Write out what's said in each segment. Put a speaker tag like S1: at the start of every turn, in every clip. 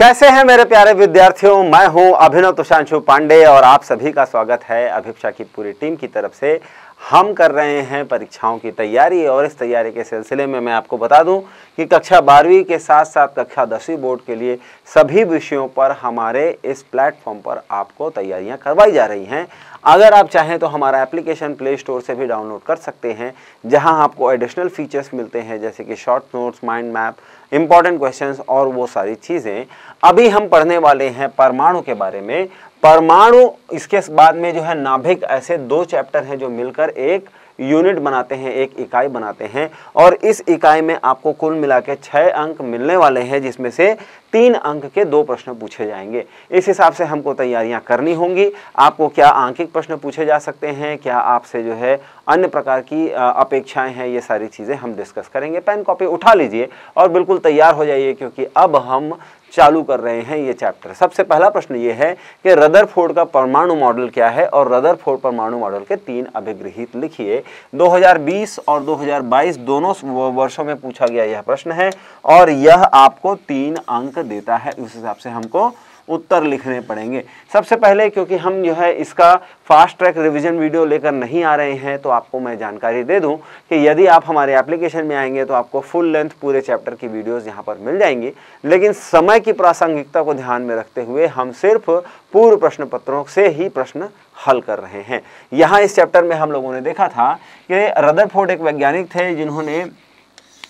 S1: कैसे हैं मेरे प्यारे विद्यार्थियों मैं हूं अभिनव तुषांशु पांडे और आप सभी का स्वागत है अभिक्षा की पूरी टीम की तरफ से हम कर रहे हैं परीक्षाओं की तैयारी और इस तैयारी के सिलसिले में मैं आपको बता दूं कि कक्षा बारहवीं के साथ साथ कक्षा दसवीं बोर्ड के लिए सभी विषयों पर हमारे इस प्लेटफॉर्म पर आपको तैयारियां करवाई जा रही हैं अगर आप चाहें तो हमारा एप्लीकेशन प्ले स्टोर से भी डाउनलोड कर सकते हैं जहां आपको एडिशनल फीचर्स मिलते हैं जैसे कि short notes mind map important questions और वो सारी चीज़ें अभी हम पढ़ने वाले हैं परमाणु के बारे में परमाणु इसके बाद में जो है नाभिक ऐसे दो चैप्टर हैं जो मिलकर एक यूनिट बनाते हैं एक इकाई बनाते हैं और इस इकाई में आपको कुल मिला के छः अंक मिलने वाले हैं जिसमें से तीन अंक के दो प्रश्न पूछे जाएंगे इस हिसाब से हमको तैयारियां करनी होंगी आपको क्या आंकिक प्रश्न पूछे जा सकते हैं क्या आपसे जो है अन्य प्रकार की अपेक्षाएं हैं ये सारी चीज़ें हम डिस्कस करेंगे पेन कॉपी उठा लीजिए और बिल्कुल तैयार हो जाइए क्योंकि अब हम चालू कर रहे हैं ये चैप्टर सबसे पहला प्रश्न ये है कि रदर का परमाणु मॉडल क्या है और रदर परमाणु मॉडल के तीन अभिगृहित लिखिए 2020 और 2022 दोनों वर्षों में पूछा गया यह प्रश्न है और यह आपको तीन अंक देता है उस हिसाब से हमको उत्तर लिखने पड़ेंगे सबसे पहले क्योंकि हम जो है इसका फास्ट ट्रैक रिविजन वीडियो लेकर नहीं आ रहे हैं तो आपको मैं जानकारी दे दूं कि यदि आप हमारे एप्लीकेशन में आएंगे तो आपको फुल लेंथ पूरे चैप्टर की वीडियोस यहां पर मिल जाएंगी लेकिन समय की प्रासंगिकता को ध्यान में रखते हुए हम सिर्फ पूर्व प्रश्न पत्रों से ही प्रश्न हल कर रहे हैं यहाँ इस चैप्टर में हम लोगों ने देखा था कि रदरफोर्ड एक वैज्ञानिक थे जिन्होंने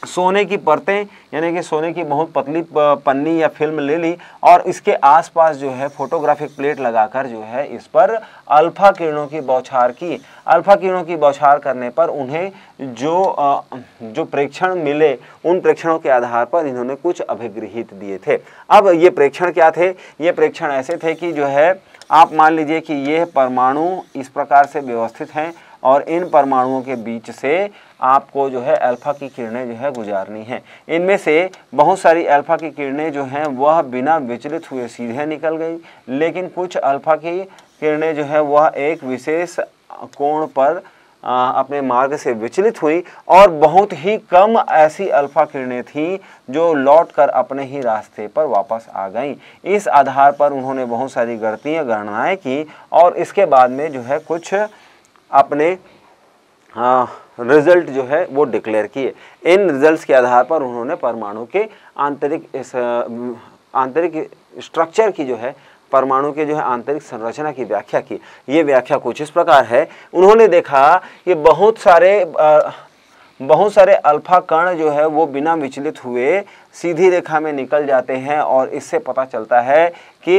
S1: सोने की परतें यानी कि सोने की बहुत पतली पन्नी या फिल्म ले ली और इसके आसपास जो है फोटोग्राफिक प्लेट लगाकर जो है इस पर अल्फा किरणों की बौछार की अल्फा किरणों की बौछार करने पर उन्हें जो जो प्रेक्षण मिले उन प्रेक्षणों के आधार पर इन्होंने कुछ अभिगृहित दिए थे अब ये प्रेक्षण क्या थे ये प्रेक्षण ऐसे थे कि जो है आप मान लीजिए कि ये परमाणु इस प्रकार से व्यवस्थित हैं और इन परमाणुओं के बीच से आपको जो है अल्फ़ा की किरणें जो है गुजारनी हैं इनमें से बहुत सारी अल्फ़ा की किरणें जो हैं वह बिना विचलित हुए सीधे निकल गई लेकिन कुछ अल्फ़ा की किरणें जो है वह एक विशेष कोण पर आ, अपने मार्ग से विचलित हुई और बहुत ही कम ऐसी अल्फा किरणें थीं जो लौटकर अपने ही रास्ते पर वापस आ गईं इस आधार पर उन्होंने बहुत सारी गलतियाँ गणनाएँ की और इसके बाद में जो है कुछ अपने हाँ, रिजल्ट जो है वो डिक्लेयर किए इन रिजल्ट्स के आधार पर उन्होंने परमाणु के आंतरिक आंतरिक स्ट्रक्चर की जो है परमाणु के जो है आंतरिक संरचना की व्याख्या की ये व्याख्या कुछ इस प्रकार है उन्होंने देखा कि बहुत सारे बहुत सारे अल्फा कण जो है वो बिना विचलित हुए सीधी रेखा में निकल जाते हैं और इससे पता चलता है कि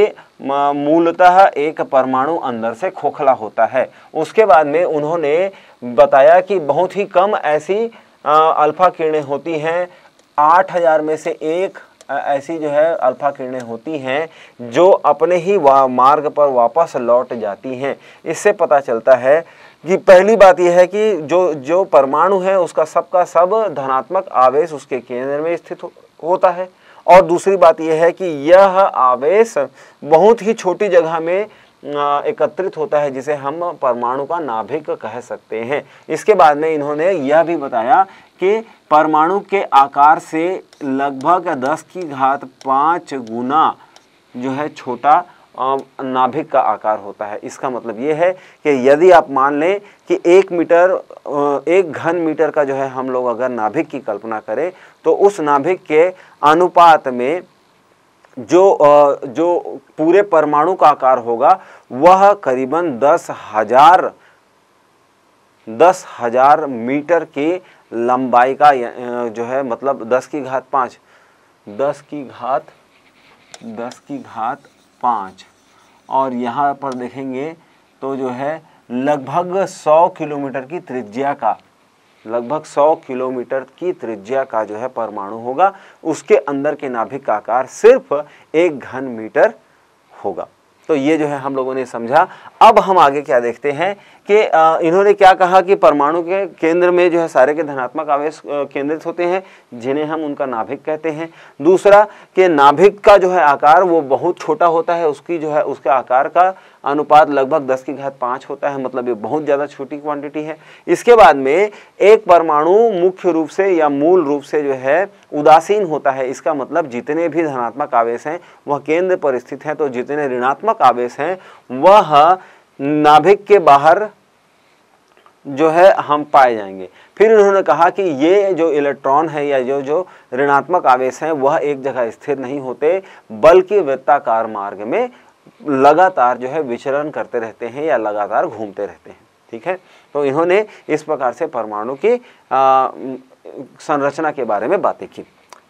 S1: मूलतः एक परमाणु अंदर से खोखला होता है उसके बाद में उन्होंने बताया कि बहुत ही कम ऐसी अल्फा किरणें होती हैं आठ हज़ार में से एक ऐसी जो है अल्फा किरणें होती हैं जो अपने ही मार्ग पर वापस लौट जाती हैं इससे पता चलता है जी पहली बात यह है कि जो जो परमाणु है उसका सबका सब धनात्मक आवेश उसके केंद्र में स्थित हो, होता है और दूसरी बात यह है कि यह आवेश बहुत ही छोटी जगह में एकत्रित होता है जिसे हम परमाणु का नाभिक कह सकते हैं इसके बाद में इन्होंने यह भी बताया कि परमाणु के आकार से लगभग 10 की घात पाँच गुना जो है छोटा नाभिक का आकार होता है इसका मतलब ये है कि यदि आप मान लें कि एक मीटर एक घन मीटर का जो है हम लोग अगर नाभिक की कल्पना करें तो उस नाभिक के अनुपात में जो जो पूरे परमाणु का आकार होगा वह करीबन दस हजार दस हजार मीटर की लंबाई का जो है मतलब दस की घात पाँच दस की घात दस की घात पाँच और यहाँ पर देखेंगे तो जो है लगभग सौ किलोमीटर की त्रिज्या का लगभग 100 किलोमीटर की त्रिज्या का जो है परमाणु होगा उसके अंदर के नाभिक का आकार सिर्फ एक घन मीटर होगा तो ये जो है हम लोगों ने समझा अब हम आगे क्या देखते हैं कि इन्होंने क्या कहा कि परमाणु के केंद्र में जो है सारे के धनात्मक आवेश केंद्रित होते हैं जिन्हें हम उनका नाभिक कहते हैं दूसरा कि नाभिक का जो है आकार वो बहुत छोटा होता है उसकी जो है उसके आकार का अनुपात लगभग दस की घात पाँच होता है मतलब ये बहुत ज़्यादा छोटी क्वांटिटी है इसके बाद में एक परमाणु मुख्य रूप से या मूल रूप से जो है उदासीन होता है इसका मतलब जितने भी धनात्मक आवेश हैं वह केंद्र पर स्थित हैं तो जितने ऋणात्मक आवेश हैं वह नाभिक के बाहर जो है हम पाए जाएंगे फिर उन्होंने कहा कि ये जो इलेक्ट्रॉन है या जो जो ऋणात्मक आवेश हैं वह एक जगह स्थिर नहीं होते बल्कि वृत्ताकार मार्ग में लगातार जो है विचरण करते रहते हैं या लगातार घूमते रहते हैं ठीक है तो इन्होंने इस प्रकार से परमाणु की संरचना के बारे में बातें की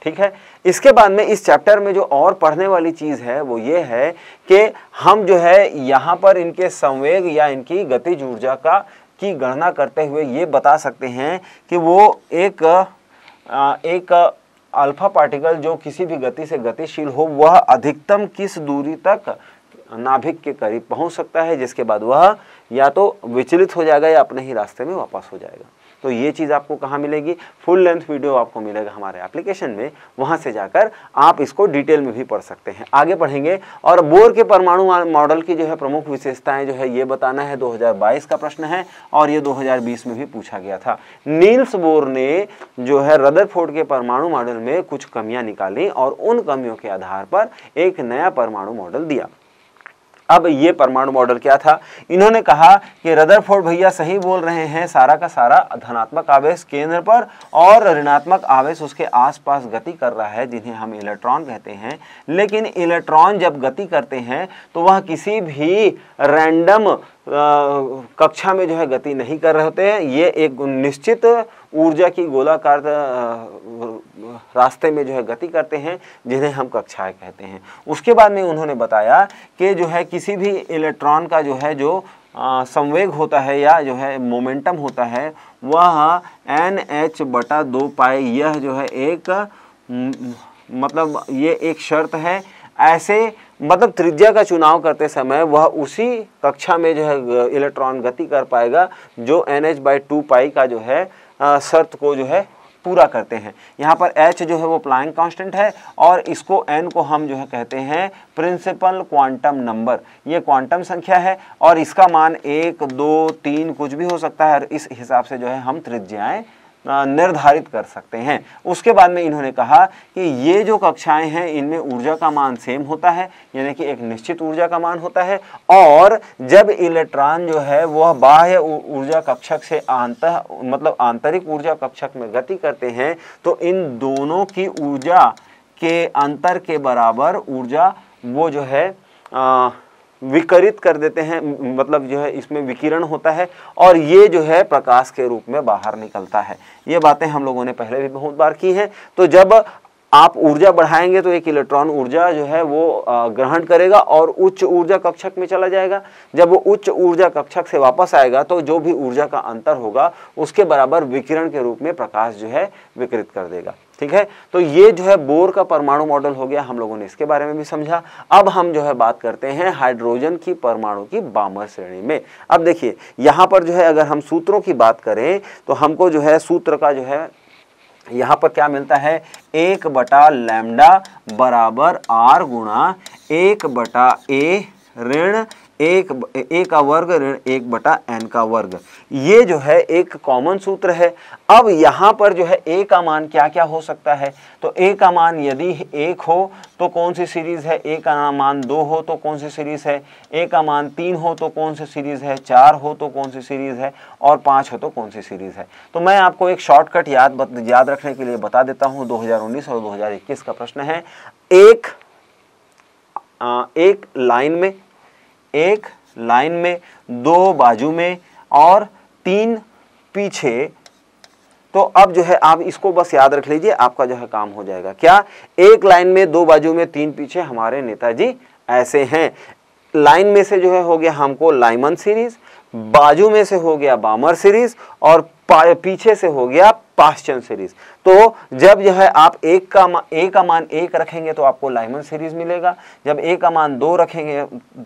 S1: ठीक है इसके बाद में इस चैप्टर में जो और पढ़ने वाली चीज़ है वो ये है कि हम जो है यहाँ पर इनके संवेग या इनकी गतिज ऊर्जा का की गणना करते हुए ये बता सकते हैं कि वो एक एक अल्फा पार्टिकल जो किसी भी गति से गतिशील हो वह अधिकतम किस दूरी तक नाभिक के करीब पहुंच सकता है जिसके बाद वह या तो विचलित हो जाएगा या अपने ही रास्ते में वापस हो जाएगा तो ये चीज़ आपको कहाँ मिलेगी फुल लेंथ वीडियो आपको मिलेगा हमारे एप्लीकेशन में वहाँ से जाकर आप इसको डिटेल में भी पढ़ सकते हैं आगे पढ़ेंगे और बोर के परमाणु मॉडल की जो है प्रमुख विशेषताएं जो है ये बताना है 2022 का प्रश्न है और ये 2020 में भी पूछा गया था नील्स बोर ने जो है रदर के परमाणु मॉडल में कुछ कमियाँ निकाली और उन कमियों के आधार पर एक नया परमाणु मॉडल दिया अब ये परमाणु मॉडल क्या था इन्होंने कहा कि रदरफोर्ड भैया सही बोल रहे हैं सारा का सारा धनात्मक आवेश केंद्र पर और ऋणात्मक आवेश उसके आसपास गति कर रहा है जिन्हें हम इलेक्ट्रॉन कहते हैं लेकिन इलेक्ट्रॉन जब गति करते हैं तो वह किसी भी रैंडम कक्षा में जो है गति नहीं कर रहे होते ये एक निश्चित ऊर्जा की गोलाकार रास्ते में जो है गति करते हैं जिन्हें हम कक्षाएँ कहते हैं उसके बाद में उन्होंने बताया कि जो है किसी भी इलेक्ट्रॉन का जो है जो संवेग होता है या जो है मोमेंटम होता है वह एन एच बटा दो पाए यह जो है एक मतलब ये एक शर्त है ऐसे मतलब त्रिज्या का चुनाव करते समय वह उसी कक्षा में जो है इलेक्ट्रॉन गति कर पाएगा जो N H by two pi का जो है शर्त को जो है पूरा करते हैं यहाँ पर h जो है वो प्लाइंग कांस्टेंट है और इसको n को हम जो है कहते हैं प्रिंसिपल क्वांटम नंबर ये क्वांटम संख्या है और इसका मान एक दो तीन कुछ भी हो सकता है और इस हिसाब से जो है हम त्रिज्याएँ निर्धारित कर सकते हैं उसके बाद में इन्होंने कहा कि ये जो कक्षाएं हैं इनमें ऊर्जा का मान सेम होता है यानी कि एक निश्चित ऊर्जा का मान होता है और जब इलेक्ट्रॉन जो है वह बाह्य ऊर्जा कक्षक से आंत मतलब आंतरिक ऊर्जा कक्षक में गति करते हैं तो इन दोनों की ऊर्जा के अंतर के बराबर ऊर्जा वो जो है आ, विकरित कर देते हैं मतलब जो है इसमें विकिरण होता है और ये जो है प्रकाश के रूप में बाहर निकलता है ये बातें हम लोगों ने पहले भी बहुत बार की हैं तो जब आप ऊर्जा बढ़ाएंगे तो एक इलेक्ट्रॉन ऊर्जा जो है वो ग्रहण करेगा और उच्च ऊर्जा कक्षक में चला जाएगा जब वो उच्च ऊर्जा कक्षक से वापस आएगा तो जो भी ऊर्जा का अंतर होगा उसके बराबर विकिरण के रूप में प्रकाश जो है विकृत कर देगा ठीक है तो ये जो है बोर का परमाणु मॉडल हो गया हम लोगों ने इसके बारे में भी समझा अब हम जो है बात करते हैं हाइड्रोजन की परमाणु की बामर श्रेणी में अब देखिए यहां पर जो है अगर हम सूत्रों की बात करें तो हमको जो है सूत्र का जो है यहां पर क्या मिलता है एक बटा लैमडा बराबर आर गुणा एक बटा ए ऋण एक ए का वर्ग ऋण एक बटा एन का वर्ग ये जो है एक कॉमन सूत्र है अब यहाँ पर जो है ए का मान क्या क्या हो सकता है तो ए का मान यदि एक हो तो कौन सी सीरीज़ है ए का मान दो हो तो कौन सी सीरीज़ है ए का मान तीन हो तो कौन सी सीरीज़ है चार हो तो कौन सी सीरीज़ है और पाँच हो तो कौन सी सीरीज़ है तो मैं आपको एक शॉर्टकट याद याद रखने के लिए बता देता हूँ दो और दो का प्रश्न है एक आ, एक लाइन में एक लाइन में दो बाजू में और तीन पीछे तो अब जो है आप इसको बस याद रख लीजिए आपका जो है काम हो जाएगा क्या एक लाइन में दो बाजू में तीन पीछे हमारे नेताजी ऐसे हैं लाइन में से जो है हो गया हमको लाइमन सीरीज बाजू में से हो गया बामर सीरीज और पीछे से हो गया पास्चन सीरीज तो जब जो है आप एक का ए का मान एक रखेंगे तो आपको लाइमन सीरीज मिलेगा जब ए का मान दो रखेंगे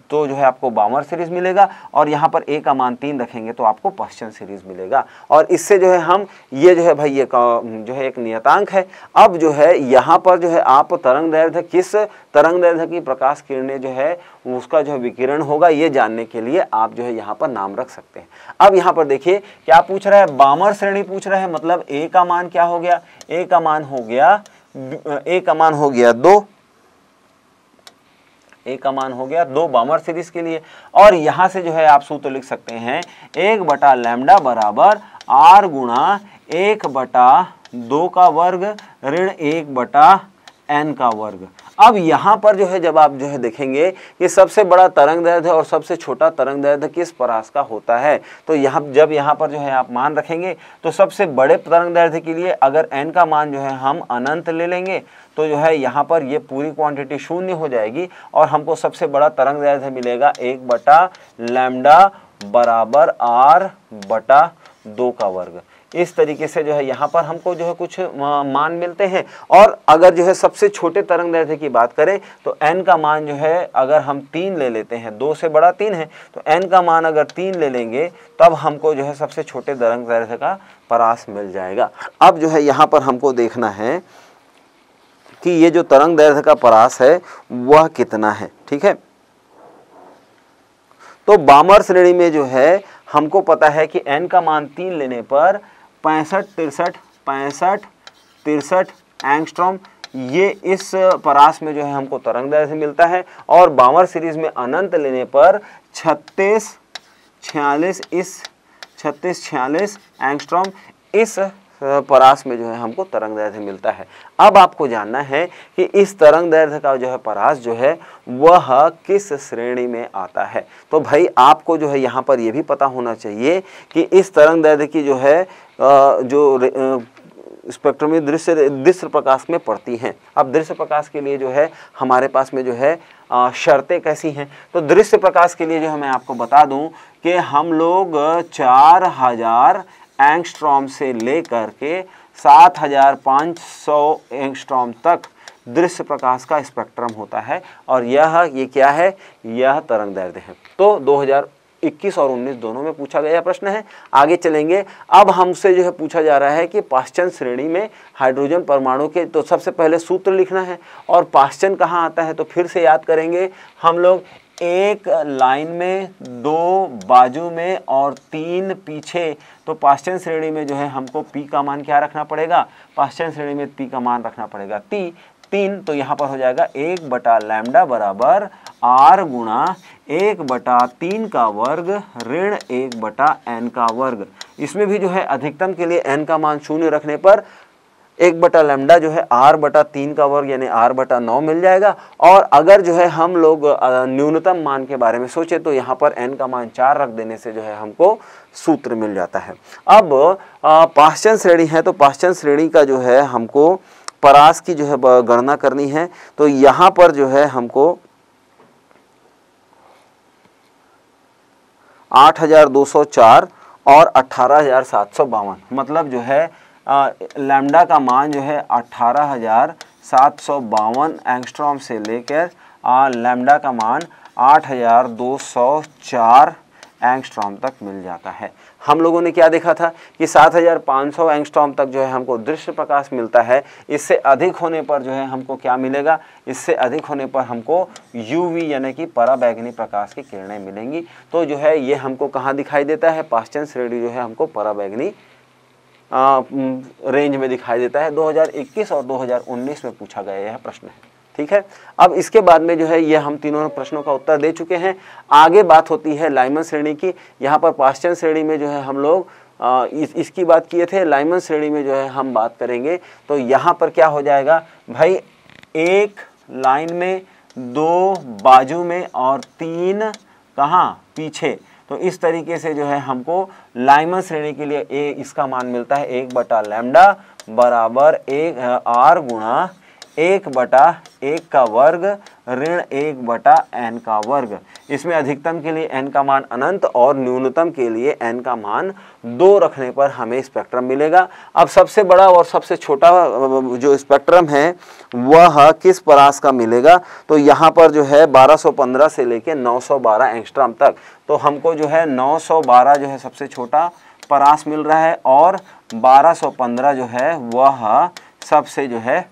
S1: तो जो है आपको बामर सीरीज मिलेगा और यहाँ पर ए का मान तीन रखेंगे तो आपको पास्चन सीरीज मिलेगा और इससे जो है हम ये जो है भाई ये जो है एक नियतांक है अब जो है यहाँ पर जो है आप तरंग दैर्ध्य किस तरंग दैर्ध्य की प्रकाश किरणें जो है उसका जो विकिरण होगा ये जानने के लिए आप जो है यहाँ पर नाम रख सकते हैं अब यहाँ पर देखिए क्या पूछ रहा है बामर श्रेणी पूछ रहा है मतलब ए का मान क्या हो गया ए का मान हो गया ए का मान हो गया दो ए का मान हो गया दो बामर सीरीज के लिए और यहां से जो है आप सूत्र लिख सकते हैं एक बटा लैमडा बराबर आर गुणा एक बटा दो का वर्ग ऋण एक बटा एन का वर्ग अब यहाँ पर जो है जब आप जो है देखेंगे कि सबसे बड़ा तरंग दैर्ध्य और सबसे छोटा तरंग दैर्ध्य किस परास का होता है तो यहाँ जब यहाँ पर जो है आप मान रखेंगे तो सबसे बड़े तरंग दैर्ध्य के लिए अगर एन का मान जो है हम अनंत ले लेंगे तो जो है यहाँ पर ये पूरी क्वांटिटी शून्य हो जाएगी और हमको सबसे बड़ा तरंग दैर्ध्य मिलेगा एक बटा लैमडा बराबर आर बटा दो का वर्ग इस तरीके से जो है यहाँ पर हमको जो है कुछ मान मिलते हैं और अगर जो है सबसे छोटे तरंग दैर्ध्य की बात करें तो एन का मान जो है अगर हम तीन ले लेते हैं दो से बड़ा तीन है तो एन का मान अगर तीन ले लेंगे तब हमको जो है सबसे छोटे तरंग दैर्ध्य का परास मिल जाएगा अब जो है यहाँ पर हमको देखना है कि ये जो तरंग दैर्ध्य का परास है वह कितना है ठीक है तो बामर श्रेणी में जो है हमको पता है कि एन का मान तीन लेने पर पैंसठ तिरसठ पैंसठ तिरसठ एंगस्ट्रॉम ये इस परास में जो है हमको तरंग दर्ज मिलता है और बावर सीरीज में अनंत लेने पर छत्तीस छियालीस इस छत्तीस छियालीस एंगस्ट्रॉम इस परास में जो है हमको तरंग दैर्ध्य मिलता है अब आपको जानना है कि इस तरंग दैर्ध्य का जो है परास जो है वह किस श्रेणी में आता है तो भाई आपको जो है यहाँ पर यह भी पता होना चाहिए कि इस तरंग दैर्ध्य की जो है जो स्पेक्ट्रम में दृश्य दृश्य प्रकाश में पड़ती हैं अब दृश्य प्रकाश के लिए जो है हमारे पास में जो है शर्तें कैसी हैं तो दृश्य प्रकाश के लिए जो है मैं आपको बता दूं कि हम लोग चार हज़ार एंगस्ट्रॉम से लेकर के 7500 एंगस्ट्रॉम तक दृश्य प्रकाश का स्पेक्ट्रम होता है और यह ये क्या है यह तरंग दर्द है तो 2021 और 19 दोनों में पूछा गया प्रश्न है आगे चलेंगे अब हमसे जो है पूछा जा रहा है कि पाश्चन श्रेणी में हाइड्रोजन परमाणु के तो सबसे पहले सूत्र लिखना है और पाश्चन कहाँ आता है तो फिर से याद करेंगे हम लोग एक लाइन में दो बाजू में और तीन पीछे तो पाश्चन श्रेणी में जो है हमको पी का मान क्या रखना पड़ेगा पाश्चन श्रेणी में पी का मान रखना पड़ेगा ती तीन तो यहाँ पर हो जाएगा एक बटा लैमडा बराबर आर गुणा एक बटा तीन का वर्ग ऋण एक बटा एन का वर्ग इसमें भी जो है अधिकतम के लिए एन का मान शून्य रखने पर एक बटा लेमडा जो है आर बटा तीन का वर्ग यानी आर बटा नौ मिल जाएगा और अगर जो है हम लोग न्यूनतम मान के बारे में सोचे तो यहाँ पर एन का मान चार रख देने से जो है हमको सूत्र मिल जाता है अब पाश्चन श्रेणी है तो पाश्चन श्रेणी का जो है हमको परास की जो है गणना करनी है तो यहाँ पर जो है हमको आठ हजार दो सौ चार और अट्ठारह हजार सात सौ बावन मतलब जो है लैम्डा का मान जो है अट्ठारह हज़ार सात सौ बावन एंगस्ट्रॉम से लेकर लैम्डा का मान आठ हज़ार दो सौ चार एंगस्ट्रॉम तक मिल जाता है हम लोगों ने क्या देखा था कि 7,500 एंगस्ट्रॉम तक जो है हमको दृश्य प्रकाश मिलता है इससे अधिक होने पर जो है हमको क्या मिलेगा इससे अधिक होने पर हमको यूवी यानी कि पराबैगनी प्रकाश की किरणें मिलेंगी तो जो है ये हमको कहाँ दिखाई देता है पाश्चन श्रेणी जो है हमको पराबैगनी आ, रेंज में दिखाई देता है 2021 और 2019 में पूछा गया यह प्रश्न है ठीक है अब इसके बाद में जो है यह हम तीनों प्रश्नों का उत्तर दे चुके हैं आगे बात होती है लाइमन श्रेणी की यहाँ पर पाश्चन श्रेणी में जो है हम लोग आ, इस, इसकी बात किए थे लाइमन श्रेणी में जो है हम बात करेंगे तो यहाँ पर क्या हो जाएगा भाई एक लाइन में दो बाजू में और तीन कहाँ पीछे तो इस तरीके से जो है हमको लाइमन श्रेणी के लिए ए इसका मान मिलता है एक बटा लैमडा बराबर एक आर गुणा एक बटा एक का वर्ग ऋण एक बटा एन का वर्ग इसमें अधिकतम के लिए एन का मान अनंत और न्यूनतम के लिए एन का मान दो रखने पर हमें स्पेक्ट्रम मिलेगा अब सबसे बड़ा और सबसे छोटा जो स्पेक्ट्रम है वह किस परास का मिलेगा तो यहाँ पर जो है 1215 से लेके 912 एंगस्ट्रम तक तो हमको जो है 912 जो है सबसे छोटा परास मिल रहा है और 1215 जो है वह सबसे जो है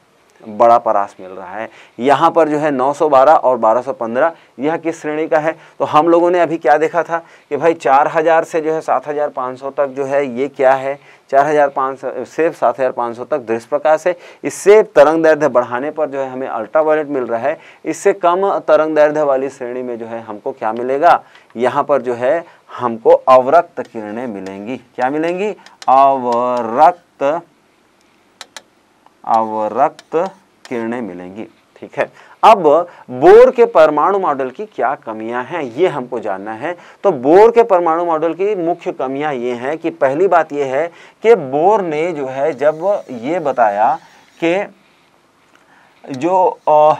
S1: बड़ा परास मिल रहा है यहाँ पर जो है 912 और 1215 यह किस श्रेणी का है तो हम लोगों ने अभी क्या देखा था कि भाई 4000 से जो है 7500 तक जो है ये क्या है 4500 से 7500 तक प्रकाश है इससे तरंग दैर्ध्य बढ़ाने पर जो है हमें अल्ट्रा वायलेट मिल रहा है इससे कम तरंग दैर्ध्य वाली श्रेणी में जो है हमको क्या मिलेगा यहाँ पर जो है हमको अवरक्त किरणें मिलेंगी क्या मिलेंगी अवरक्त अवरक्त किरणें मिलेंगी ठीक है अब बोर के परमाणु मॉडल की क्या कमियां हैं ये हमको जानना है तो बोर के परमाणु मॉडल की मुख्य कमियां ये हैं कि पहली बात ये है कि बोर ने जो है जब ये बताया कि जो आ,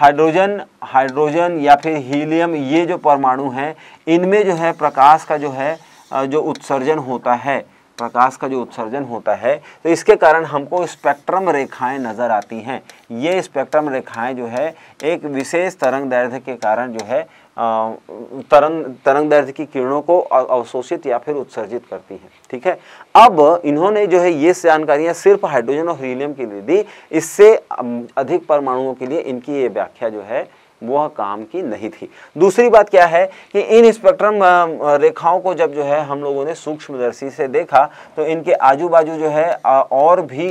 S1: हाइड्रोजन हाइड्रोजन या फिर हीलियम ये जो परमाणु हैं इनमें जो है प्रकाश का जो है जो उत्सर्जन होता है प्रकाश का जो उत्सर्जन होता है तो इसके कारण हमको स्पेक्ट्रम रेखाएं नज़र आती हैं ये स्पेक्ट्रम रेखाएं जो है एक विशेष तरंग दर्द के कारण जो है तरंग तरंग दर्द की किरणों को अवशोषित या फिर उत्सर्जित करती है ठीक है अब इन्होंने जो है ये जानकारियाँ सिर्फ हाइड्रोजन और हीलियम के लिए दी इससे अधिक परमाणुओं के लिए इनकी ये व्याख्या जो है वह काम की नहीं थी दूसरी बात क्या है कि इन स्पेक्ट्रम रेखाओं को जब जो है हम लोगों ने सूक्ष्मदर्शी से देखा तो इनके आजू बाजू जो है और भी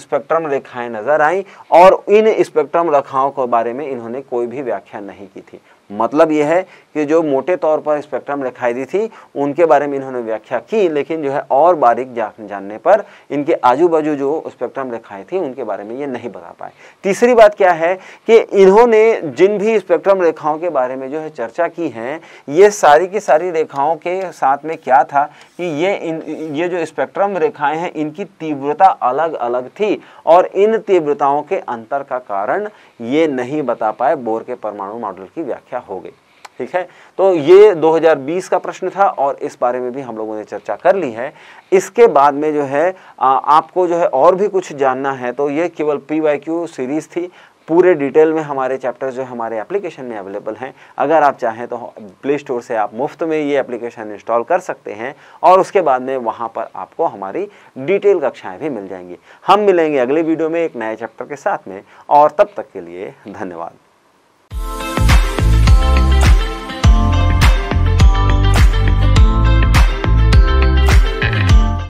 S1: स्पेक्ट्रम रेखाएं नज़र आई और इन स्पेक्ट्रम रेखाओं के बारे में इन्होंने कोई भी व्याख्या नहीं की थी मतलब यह है कि जो मोटे तौर पर स्पेक्ट्रम रेखाएं दी थी उनके बारे में इन्होंने व्याख्या की लेकिन जो है और बारीक जानने पर इनके आजू बाजू जो स्पेक्ट्रम रेखाएं थी उनके बारे में ये नहीं बता पाए तीसरी बात क्या है कि इन्होंने जिन भी स्पेक्ट्रम रेखाओं के बारे में जो है चर्चा की है ये सारी की सारी रेखाओं के साथ में क्या था कि ये इन ये जो स्पेक्ट्रम रेखाएं हैं इनकी तीव्रता अलग अलग थी और इन तीव्रताओं के अंतर का कारण ये नहीं बता पाए बोर के परमाणु मॉडल की व्याख्या व्याख्या हो गई ठीक है तो ये 2020 का प्रश्न था और इस बारे में भी हम लोगों ने चर्चा कर ली है इसके बाद में जो है आ, आपको जो है और भी कुछ जानना है तो ये केवल पी वाई क्यू सीरीज़ थी पूरे डिटेल में हमारे चैप्टर जो हमारे एप्लीकेशन में अवेलेबल हैं अगर आप चाहें तो प्ले स्टोर से आप मुफ्त में ये एप्लीकेशन इंस्टॉल कर सकते हैं और उसके बाद में वहाँ पर आपको हमारी डिटेल कक्षाएँ भी मिल जाएंगी हम मिलेंगे अगले वीडियो में एक नए चैप्टर के साथ में और तब तक के लिए धन्यवाद